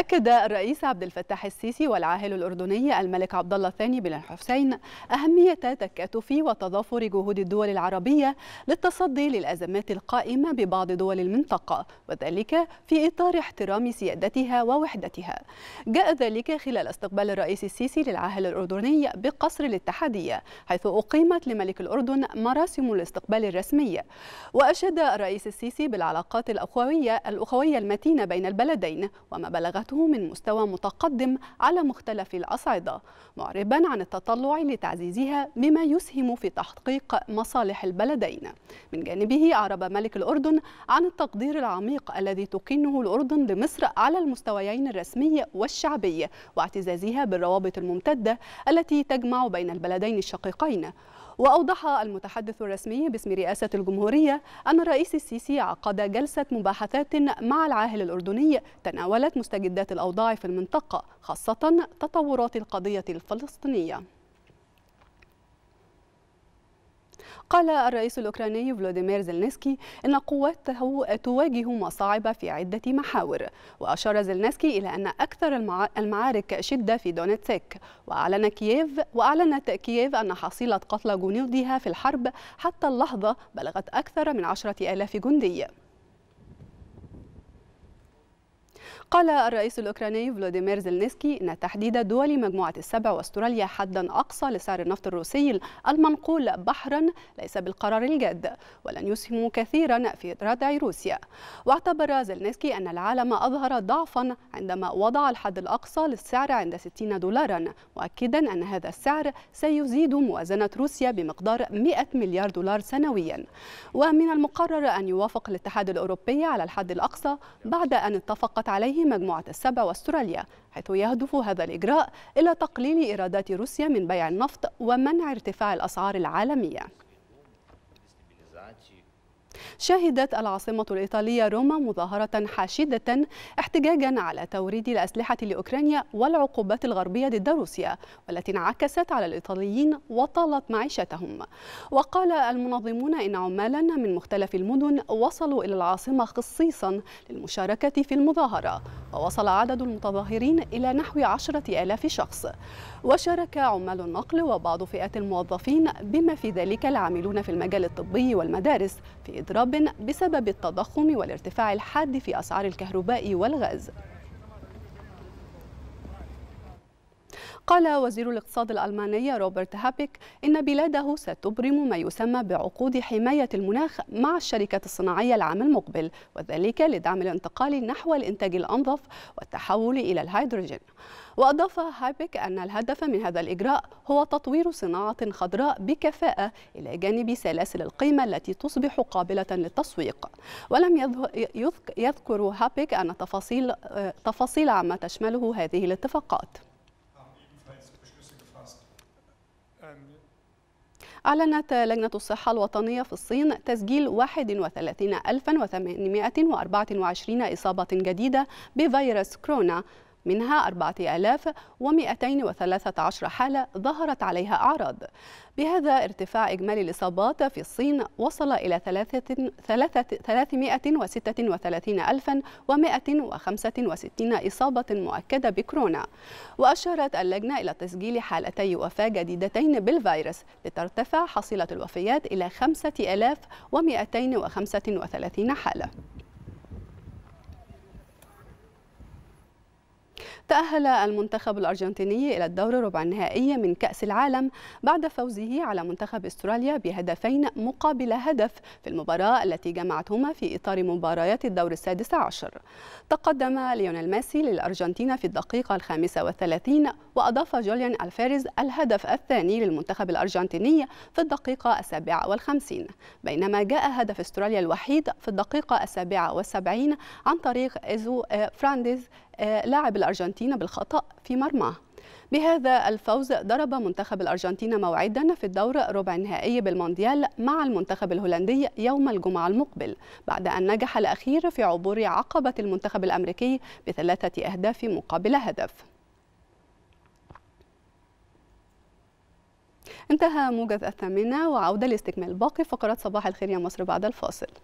أكد الرئيس عبد الفتاح السيسي والعاهل الأردني الملك عبد الله الثاني بن الحسين أهمية تكاتف وتضافر جهود الدول العربية للتصدي للأزمات القائمة ببعض دول المنطقة وذلك في إطار احترام سيادتها ووحدتها جاء ذلك خلال استقبال الرئيس السيسي للعاهل الأردني بقصر الاتحادية حيث أقيمت لملك الأردن مراسم الاستقبال الرسمي وأشاد الرئيس السيسي بالعلاقات الأخوية الأخوية المتينة بين البلدين وما بلغته نشرته من مستوى متقدم على مختلف الأصعدة معربا عن التطلع لتعزيزها بما يسهم في تحقيق مصالح البلدين من جانبه أعرب ملك الأردن عن التقدير العميق الذي تكنه الأردن لمصر على المستويين الرسمي والشعبي واعتزازها بالروابط الممتدة التي تجمع بين البلدين الشقيقين وأوضح المتحدث الرسمي باسم رئاسة الجمهورية أن الرئيس السيسي عقد جلسة مباحثات مع العاهل الأردني تناولت مستجدات الأوضاع في المنطقة خاصة تطورات القضية الفلسطينية قال الرئيس الأوكراني فلوديمير زلنسكي أن قواته تواجه مصاعب في عدة محاور وأشار زلنسكي إلى أن أكثر المعارك شدة في دونيتسك وأعلن كييف وأعلنت كييف أن حصيلة قتلى جنودها في الحرب حتى اللحظة بلغت أكثر من عشرة آلاف جندي قال الرئيس الأوكراني فلوديمير زلنسكي أن تحديد دول مجموعة السبع واستراليا حدا أقصى لسعر النفط الروسي المنقول بحرا ليس بالقرار الجاد ولن يسهم كثيرا في ردع روسيا واعتبر زلنسكي أن العالم أظهر ضعفا عندما وضع الحد الأقصى للسعر عند 60 دولارا مؤكدا أن هذا السعر سيزيد موازنة روسيا بمقدار 100 مليار دولار سنويا ومن المقرر أن يوافق الاتحاد الأوروبي على الحد الأقصى بعد أن اتفقت عليه مجموعة السبع واستراليا حيث يهدف هذا الإجراء إلى تقليل إيرادات روسيا من بيع النفط ومنع ارتفاع الأسعار العالمية شهدت العاصمة الإيطالية روما مظاهرة حاشدة احتجاجا على توريد الأسلحة لأوكرانيا والعقوبات الغربية ضد روسيا والتي انعكست على الإيطاليين وطالت معيشتهم وقال المنظمون إن عمالا من مختلف المدن وصلوا إلى العاصمة خصيصا للمشاركة في المظاهرة ووصل عدد المتظاهرين إلى نحو عشرة آلاف شخص وشارك عمال النقل وبعض فئات الموظفين بما في ذلك العاملون في المجال الطبي والمدارس في إدراك اضطراب بسبب التضخم والارتفاع الحاد في أسعار الكهرباء والغاز قال وزير الاقتصاد الألماني روبرت هابيك إن بلاده ستبرم ما يسمى بعقود حماية المناخ مع الشركات الصناعية العام المقبل وذلك لدعم الانتقال نحو الإنتاج الأنظف والتحول إلى الهيدروجين وأضاف هابيك أن الهدف من هذا الإجراء هو تطوير صناعة خضراء بكفاءة إلى جانب سلاسل القيمة التي تصبح قابلة للتسويق ولم يذكر هابيك أن تفاصيل آه، تفاصيل عما تشمله هذه الاتفاقات أعلنت لجنة الصحة الوطنية في الصين تسجيل 31824 إصابة جديدة بفيروس كورونا منها 4213 حالة ظهرت عليها أعراض بهذا ارتفاع إجمالي الإصابات في الصين وصل إلى 336165 إصابة مؤكدة بكورونا وأشارت اللجنة إلى تسجيل حالتي وفاة جديدتين بالفيروس لترتفع حصيلة الوفيات إلى 5235 حالة تأهل المنتخب الأرجنتيني إلى الدور ربع النهائي من كأس العالم بعد فوزه على منتخب استراليا بهدفين مقابل هدف في المباراة التي جمعتهما في إطار مباريات الدور السادس عشر تقدم ليونيل ميسي للأرجنتين في الدقيقة الخامسة والثلاثين وأضاف جوليان الفاريز الهدف الثاني للمنتخب الأرجنتيني في الدقيقة السابعة والخمسين بينما جاء هدف استراليا الوحيد في الدقيقة السابعة والسبعين عن طريق إيزو إيه، فرانديز لاعب الأرجنتين بالخطأ في مرماه بهذا الفوز ضرب منتخب الأرجنتين موعدا في الدور ربع النهائي بالمونديال مع المنتخب الهولندي يوم الجمعة المقبل بعد أن نجح الأخير في عبور عقبة المنتخب الأمريكي بثلاثة أهداف مقابل هدف انتهى موجز الثامنة وعودة لاستكمال باقي فقرات صباح الخير يا مصر بعد الفاصل